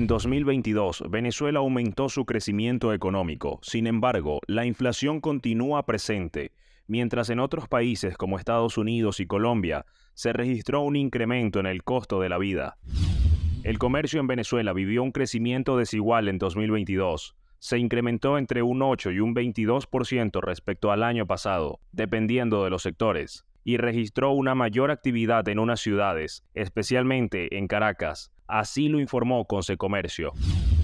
En 2022, Venezuela aumentó su crecimiento económico. Sin embargo, la inflación continúa presente, mientras en otros países como Estados Unidos y Colombia se registró un incremento en el costo de la vida. El comercio en Venezuela vivió un crecimiento desigual en 2022. Se incrementó entre un 8 y un 22% respecto al año pasado, dependiendo de los sectores, y registró una mayor actividad en unas ciudades, especialmente en Caracas, Así lo informó Comercio.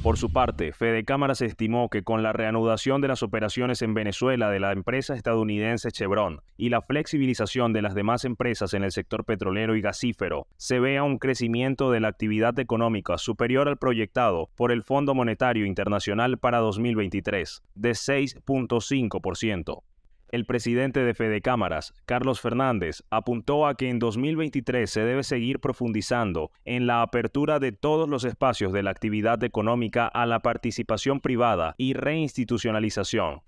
Por su parte, Fede Cámaras estimó que con la reanudación de las operaciones en Venezuela de la empresa estadounidense Chevron y la flexibilización de las demás empresas en el sector petrolero y gasífero, se vea un crecimiento de la actividad económica superior al proyectado por el Fondo Monetario Internacional para 2023, de 6.5%. El presidente de Fede Cámaras, Carlos Fernández, apuntó a que en 2023 se debe seguir profundizando en la apertura de todos los espacios de la actividad económica a la participación privada y reinstitucionalización.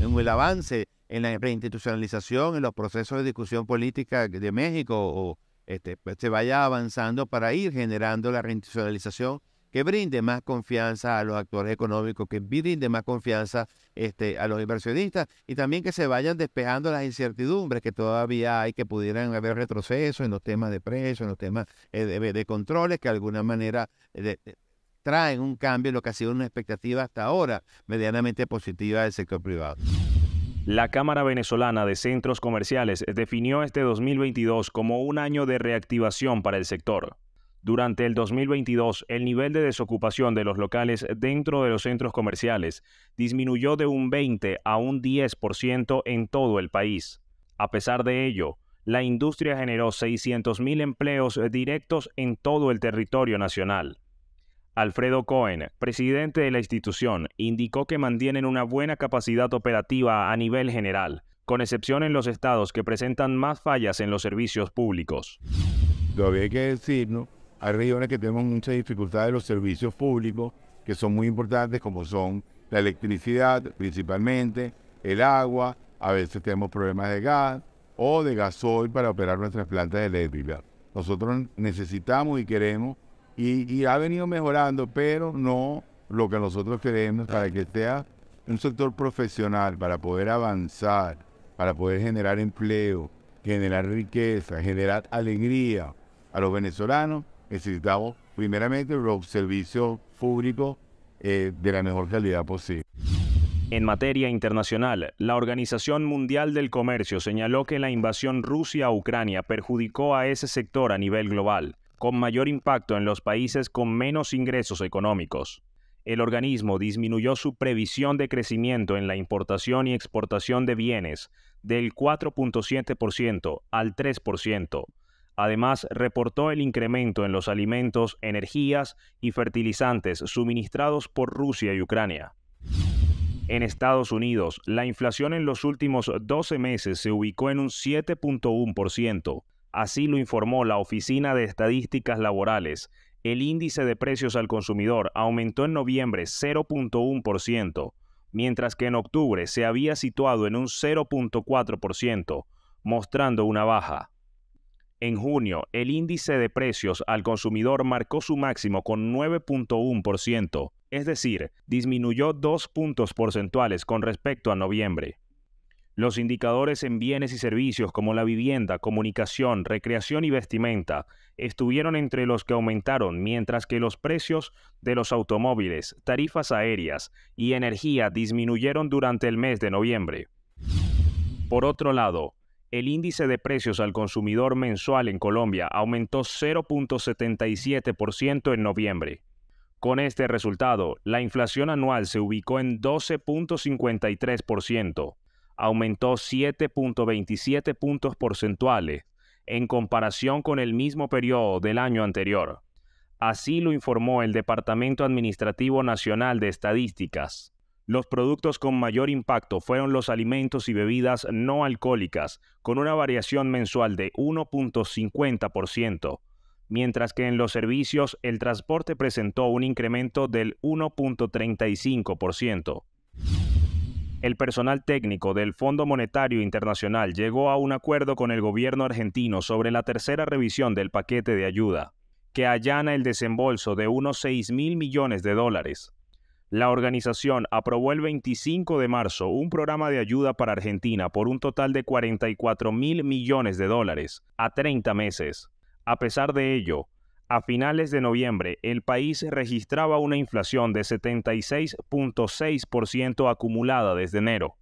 En el avance en la reinstitucionalización, en los procesos de discusión política de México, o este, pues, se vaya avanzando para ir generando la reinstitucionalización que brinde más confianza a los actores económicos, que brinde más confianza este, a los inversionistas y también que se vayan despejando las incertidumbres que todavía hay, que pudieran haber retrocesos en los temas de precios, en los temas eh, de, controles, que de alguna manera eh, traen un cambio en lo que ha sido una expectativa hasta ahora medianamente positiva del sector privado. La Cámara Venezolana de Centros Comerciales definió este 2022 como un año de reactivación para el sector. Durante el 2022, el nivel de desocupación de los locales dentro de los centros comerciales disminuyó de un 20 a un 10% en todo el país. A pesar de ello, la industria generó 600.000 empleos directos en todo el territorio nacional. Alfredo Cohen, presidente de la institución, indicó que mantienen una buena capacidad operativa a nivel general, con excepción en los estados que presentan más fallas en los servicios públicos. Todavía hay que hay regiones que tenemos muchas dificultades de los servicios públicos que son muy importantes, como son la electricidad principalmente, el agua, a veces tenemos problemas de gas o de gasoil para operar nuestras plantas eléctricas. Nosotros necesitamos y queremos y, y ha venido mejorando, pero no lo que nosotros queremos para que sea un sector profesional, para poder avanzar, para poder generar empleo, generar riqueza, generar alegría a los venezolanos necesitamos primeramente los servicios públicos eh, de la mejor calidad posible. En materia internacional, la Organización Mundial del Comercio señaló que la invasión Rusia a Ucrania perjudicó a ese sector a nivel global, con mayor impacto en los países con menos ingresos económicos. El organismo disminuyó su previsión de crecimiento en la importación y exportación de bienes del 4.7% al 3%, Además, reportó el incremento en los alimentos, energías y fertilizantes suministrados por Rusia y Ucrania. En Estados Unidos, la inflación en los últimos 12 meses se ubicó en un 7.1%. Así lo informó la Oficina de Estadísticas Laborales. El índice de precios al consumidor aumentó en noviembre 0.1%, mientras que en octubre se había situado en un 0.4%, mostrando una baja. En junio, el índice de precios al consumidor marcó su máximo con 9.1%, es decir, disminuyó dos puntos porcentuales con respecto a noviembre. Los indicadores en bienes y servicios como la vivienda, comunicación, recreación y vestimenta estuvieron entre los que aumentaron, mientras que los precios de los automóviles, tarifas aéreas y energía disminuyeron durante el mes de noviembre. Por otro lado, el índice de precios al consumidor mensual en Colombia aumentó 0.77% en noviembre. Con este resultado, la inflación anual se ubicó en 12.53%, aumentó 7.27 puntos porcentuales en comparación con el mismo periodo del año anterior. Así lo informó el Departamento Administrativo Nacional de Estadísticas. Los productos con mayor impacto fueron los alimentos y bebidas no alcohólicas, con una variación mensual de 1.50%, mientras que en los servicios el transporte presentó un incremento del 1.35%. El personal técnico del Fondo Monetario Internacional llegó a un acuerdo con el gobierno argentino sobre la tercera revisión del paquete de ayuda, que allana el desembolso de unos 6 mil millones de dólares. La organización aprobó el 25 de marzo un programa de ayuda para Argentina por un total de 44 mil millones de dólares a 30 meses. A pesar de ello, a finales de noviembre el país registraba una inflación de 76.6% acumulada desde enero.